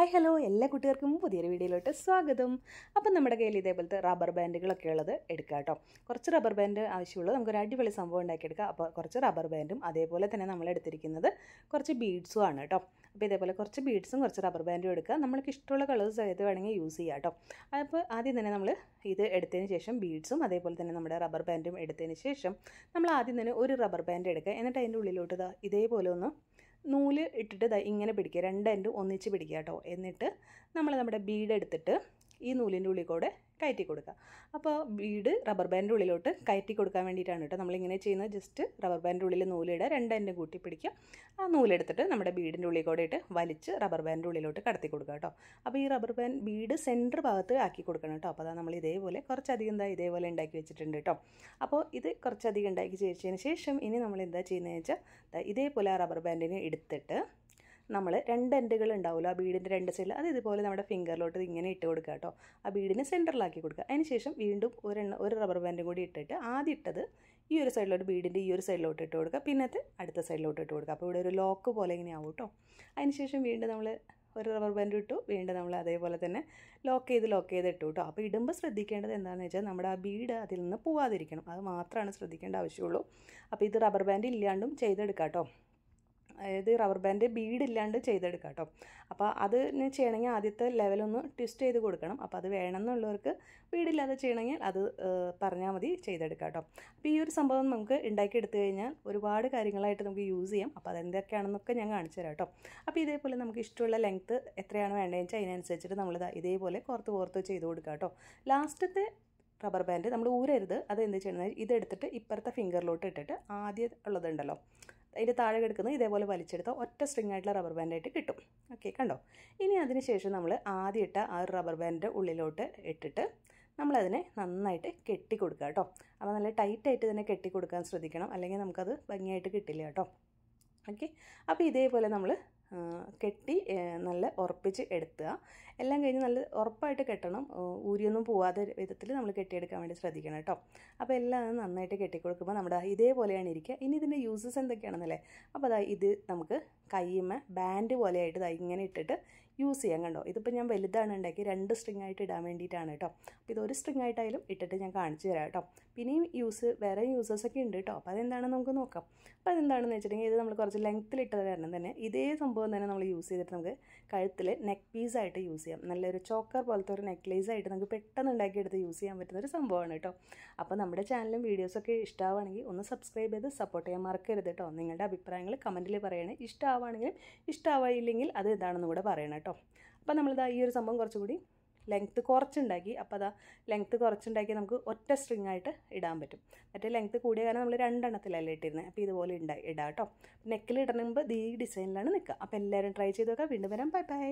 hi hello എല്ലാ കുട്ടികൾക്കും പുതിയൊരു വീഡിയോയിലോട്ട് സ്വാഗതം അപ്പം നമ്മുടെ കയ്യിൽ ഇതേപോലത്തെ റബ്ബർ ബാൻഡുകളൊക്കെ ഉള്ളത് എടുക്കുക കേട്ടോ കുറച്ച് റബ്ബർ ബാൻഡ് ആവശ്യമുള്ളത് നമുക്കൊരു അടിപൊളി സംഭവം ഉണ്ടാക്കിയെടുക്കാം അപ്പോൾ കുറച്ച് റബ്ബർ ബാൻഡും അതേപോലെ തന്നെ നമ്മൾ എടുത്തിരിക്കുന്നത് കുറച്ച് ബീഡ്സും ആണ് കേട്ടോ അപ്പോൾ ഇതേപോലെ കുറച്ച് ബീഡ്സും കുറച്ച് റബ്ബർ ബാൻഡും എടുക്കുക നമ്മൾക്ക് ഇഷ്ടമുള്ള കളേഴ്സ് ഏത് വേണമെങ്കിൽ യൂസ് ചെയ്യാം കേട്ടോ അപ്പോൾ ആദ്യം തന്നെ നമ്മൾ ഇത് എടുത്തതിന് ശേഷം ബീഡ്സും അതേപോലെ തന്നെ നമ്മുടെ റബ്ബർ ബാൻഡും എടുത്തതിന് ശേഷം നമ്മൾ ആദ്യം തന്നെ ഒരു റബ്ബർ ബാൻഡ് എടുക്കുക എന്നിട്ട് അതിൻ്റെ ഉള്ളിലോട്ട് ഇതേപോലെ ഒന്ന് നൂല് ഇട്ടിട്ട് ഇങ്ങനെ പിടിക്കുക രണ്ട് എൻഡ് ഒന്നിച്ച് പിടിക്കുക കേട്ടോ എന്നിട്ട് നമ്മൾ നമ്മുടെ ബീഡ് എടുത്തിട്ട് ഈ നൂലിൻ്റെ ഉള്ളിൽ കൂടെ കയറ്റി കൊടുക്കുക അപ്പോൾ ബീഡ് റബ്ബർ ബാൻഡിൻ്റെ ഉള്ളിലോട്ട് കയറ്റി കൊടുക്കാൻ വേണ്ടിയിട്ടാണ് കേട്ടോ നമ്മളിങ്ങനെ ചെയ്യുന്നത് ജസ്റ്റ് റബ്ബർ ബാൻഡിൻ്റെ ഉള്ളിൽ നൂലിടുക രണ്ടെണ്ണം കൂട്ടി പിടിക്കുക ആ നൂലെടുത്തിട്ട് നമ്മുടെ വീടിൻ്റെ ഉള്ളിൽ കൂടെ ഇട്ട് വലിച്ച് റബ്ബർ ബാൻഡിൻ്റെ ഉള്ളിലോട്ട് കടത്തി കൊടുക്കുക കേട്ടോ അപ്പോൾ ഈ റബ്ബർ ബാൻഡ് ബീഡ് സെൻറ്റർ ഭാഗത്ത് ആക്കി കൊടുക്കണം കേട്ടോ അപ്പോൾ അതാ നമ്മൾ ഇതേപോലെ കുറച്ചധികം എന്താ ഇതേപോലെ ഉണ്ടാക്കി വെച്ചിട്ടുണ്ട് കേട്ടോ അപ്പോൾ ഇത് കുറച്ചധികം ഉണ്ടാക്കി ചേച്ചതിന് ശേഷം ഇനി നമ്മൾ എന്താ ചെയ്യുന്നതെന്ന് വെച്ചാൽ ഇതേപോലെ ആ റബ്ബർ ബാൻഡിനെ എടുത്തിട്ട് നമ്മൾ രണ്ട് എൻഡുകൾ ഉണ്ടാവുമല്ലോ ആ ബീഡിൻ്റെ രണ്ട് സൈഡിൽ അത് ഇതുപോലെ നമ്മുടെ ഫിംഗറിലോട്ട് ഇങ്ങനെ ഇട്ട് കൊടുക്കുക കേട്ടോ ആ ബീഡിനെ സെൻറ്ററിലാക്കി കൊടുക്കുക അതിന് ശേഷം വീണ്ടും ഒരെണ്ണ ഒരു റബ്ബർ ബാൻഡും കൂടി ഇട്ടിട്ട് ആദ്യം ഇട്ടത് ഈ ഒരു സൈഡിലോട്ട് ബീഡിൻ്റെ ഈ ഒരു സൈഡിലോട്ട് ഇട്ട് കൊടുക്കുക പിന്നത്തെ അടുത്ത സൈഡിലോട്ട് ഇട്ട് കൊടുക്കുക അപ്പോൾ ഇവിടെ ഒരു ലോക്ക് പോലെ ഇങ്ങനെ ആവും കേട്ടോ അതിന് ശേഷം വീണ്ടും നമ്മൾ ഒരു റബ്ബർ ബാൻഡ് ഇട്ടു വീണ്ടും നമ്മൾ അതേപോലെ തന്നെ ലോക്ക് ചെയ്ത് ലോക്ക് ചെയ്ത് ഇട്ടു കേട്ടോ അപ്പോൾ ഇടുമ്പോൾ ശ്രദ്ധിക്കേണ്ടത് എന്താണെന്ന് വെച്ചാൽ നമ്മുടെ ആ ബീഡ് അതിൽ നിന്ന് പോവാതിരിക്കണം അത് മാത്രമാണ് ശ്രദ്ധിക്കേണ്ട ആവശ്യമുള്ളൂ അപ്പോൾ ഇത് റബ്ബർ ബാൻഡ് ഇല്ലാണ്ടും ചെയ്തെടുക്കാം കേട്ടോ അതായത് റബ്ബർ ബാൻഡ് ബീഡ് ഇല്ലാണ്ട് ചെയ്തെടുക്കുക കേട്ടോ അപ്പോൾ അത് ചെയ്യണമെങ്കിൽ ആദ്യത്തെ ലെവലൊന്ന് ട്വിസ്റ്റ് ചെയ്ത് കൊടുക്കണം അപ്പോൾ അത് വേണമെന്നുള്ളവർക്ക് ബീഡില്ലാതെ ചെയ്യണമെങ്കിൽ അത് പറഞ്ഞാൽ മതി ചെയ്തെടുക്കുക കേട്ടോ അപ്പോൾ ഈ ഒരു സംഭവം നമുക്ക് ഉണ്ടാക്കിയെടുത്തു കഴിഞ്ഞാൽ ഒരുപാട് കാര്യങ്ങളായിട്ട് നമുക്ക് യൂസ് ചെയ്യാം അപ്പോൾ അതെന്തൊക്കെയാണെന്നൊക്കെ ഞാൻ കാണിച്ചു തരാം കേട്ടോ അപ്പോൾ ഇതേപോലെ നമുക്ക് ഇഷ്ടമുള്ള ലെങ്ത്ത് എത്രയാണ് വേണ്ടതെന്ന് വെച്ചാൽ അതിനനുസരിച്ചിട്ട് നമ്മൾ ഇതേപോലെ കുറത്ത് പുറത്ത് ചെയ്ത് കൊടുക്കുക കേട്ടോ ലാസ്റ്റത്തെ റബ്ബർ ബാൻഡ് നമ്മൾ ഊരരുത് അത് എന്ത് ചെയ്യണമെന്ന് ഇതെടുത്തിട്ട് ഇപ്പുറത്തെ ഫിംഗറിലോട്ട് ഇട്ടിട്ട് ആദ്യം ഉള്ളതുണ്ടല്ലോ അതിൻ്റെ താഴെ കിടക്കുന്നത് ഇതേപോലെ വലിച്ചെടുത്ത ഒറ്റ സ്ട്രിങ് ആയിട്ടുള്ള റബ്ബർ ബാൻഡായിട്ട് കിട്ടും ഓക്കെ കണ്ടോ ഇനി അതിന് ശേഷം നമ്മൾ ആദ്യം ഇട്ട ആ റബ്ബർ ബാൻഡിൻ്റെ ഉള്ളിലോട്ട് ഇട്ടിട്ട് നമ്മളതിനെ നന്നായിട്ട് കെട്ടി കൊടുക്കുക കേട്ടോ അപ്പോൾ നല്ല ടൈറ്റായിട്ട് തന്നെ കെട്ടി കൊടുക്കാൻ ശ്രദ്ധിക്കണം അല്ലെങ്കിൽ നമുക്കത് ഭംഗിയായിട്ട് കിട്ടില്ല കേട്ടോ ഓക്കെ അപ്പോൾ ഇതേപോലെ നമ്മൾ കെട്ടി നല്ല ഉറപ്പിച്ച് എടുത്തുക എല്ലാം കഴിഞ്ഞ് നല്ല ഉറപ്പായിട്ട് കെട്ടണം ഊരിയൊന്നും പോവാതെ വിധത്തിൽ നമ്മൾ കെട്ടിയെടുക്കാൻ വേണ്ടി ശ്രദ്ധിക്കണം കേട്ടോ അപ്പോൾ എല്ലാം നന്നായിട്ട് കെട്ടിക്കൊടുക്കുമ്പോൾ നമ്മുടെ ഇതേപോലെയാണ് ഇരിക്കുക ഇനി ഇതിൻ്റെ യൂസസ് എന്തൊക്കെയാണെന്നല്ലേ അപ്പോൾ അതാ ഇത് നമുക്ക് കയ്യുമ്മ ബാൻഡ് പോലെയായിട്ട് ഇതാ ഇങ്ങനെ ഇട്ടിട്ട് യൂസ് ചെയ്യാം കണ്ടോ ഇതിപ്പോൾ ഞാൻ വലുതാണ് ഉണ്ടാക്കി രണ്ട് സ്ട്രിങ് ആയിട്ട് ഇടാൻ വേണ്ടിയിട്ടാണ് കേട്ടോ അപ്പോൾ ഇതൊരു സ്ട്രിങ് ആയിട്ടായാലും ഇട്ടിട്ട് ഞാൻ കാണിച്ചു തരാം കേട്ടോ പിന്നെയും യൂസ് വേറെ യൂസേഴ്സൊക്കെ ഉണ്ട് കേട്ടോ അപ്പോൾ അതെന്താണെന്ന് നമുക്ക് നോക്കാം അപ്പോൾ അതെന്താണെന്ന് വെച്ചിട്ടുണ്ടെങ്കിൽ ഇത് നമ്മൾ കുറച്ച് ലെങ്ത്തിൽ ഇട്ടത് കാരണം തന്നെ ഇതേ സംഭവം തന്നെ നമ്മൾ യൂസ് ചെയ്തിട്ട് നമുക്ക് കഴുത്തിൽ നെക്ക് പീസായിട്ട് യൂസ് ചെയ്യാം നല്ലൊരു ചോക്കർ പോലത്തെ ഒരു നെക്ലേസ് ആയിട്ട് നമുക്ക് പെട്ടെന്ന് ഉണ്ടാക്കിയെടുത്ത് യൂസ് ചെയ്യാൻ പറ്റുന്ന ഒരു സംഭവമാണ് കേട്ടോ അപ്പോൾ നമ്മുടെ ചാനലും വീഡിയോസൊക്കെ ഇഷ്ടമാവുകയാണെങ്കിൽ ഒന്ന് സബ്സ്ക്രൈബ് ചെയ്ത് സപ്പോർട്ട് ചെയ്യാൻ മറക്കരുത് കേട്ടോ നിങ്ങളുടെ അഭിപ്രായങ്ങൾ കമൻറ്റിൽ പറയണേ ഇഷ്ടമാവുകയാണെങ്കിലും ഇഷ്ടമായില്ലെങ്കിൽ അത് എന്താണെന്ന് കൂടെ പറയണം കേട്ടോ കേട്ടോ അപ്പം നമ്മളിതാ ഈ ഒരു സംഭവം കുറച്ചുകൂടി ലെങ്ത്ത് കുറച്ചുണ്ടാക്കി അപ്പോൾ അതാ ലെങ്ത്ത് കുറച്ചുണ്ടാക്കി നമുക്ക് ഒറ്റ സ്ട്രിങ് ആയിട്ട് ഇടാൻ പറ്റും മറ്റേ ലെങ്ത്ത് കൂടിയ കാരണം നമ്മൾ രണ്ടെണ്ണത്തിലല്ലേ ഇട്ടിരുന്നത് അപ്പോൾ ഇതുപോലെ ഉണ്ടായി ഇടാം കേട്ടോ നെക്കിൽ ഇടണമ്പോൾ ഈ ഡിസൈനിലാണ് നിൽക്കുക അപ്പോൾ എല്ലാവരും ട്രൈ ചെയ്ത് നോക്കാം വീണ്ടും വരാം ബൈ ബൈ